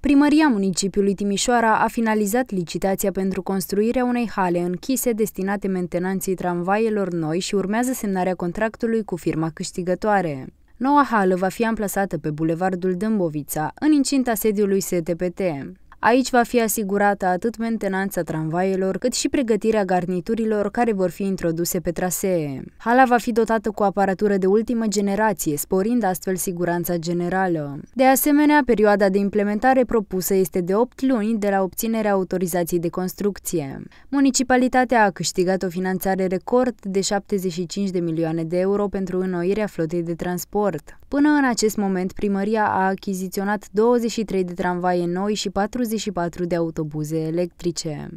Primăria municipiului Timișoara a finalizat licitația pentru construirea unei hale închise destinate mentenanței tramvaielor noi și urmează semnarea contractului cu firma câștigătoare. Noua hală va fi amplasată pe Bulevardul Dâmbovița, în incinta sediului STPT. Aici va fi asigurată atât mentenanța tramvaielor, cât și pregătirea garniturilor care vor fi introduse pe trasee. Hala va fi dotată cu aparatură de ultimă generație, sporind astfel siguranța generală. De asemenea, perioada de implementare propusă este de 8 luni de la obținerea autorizației de construcție. Municipalitatea a câștigat o finanțare record de 75 de milioane de euro pentru înnoirea flotei de transport. Până în acest moment, primăria a achiziționat 23 de tramvaie noi și 40 24 de autobuze electrice.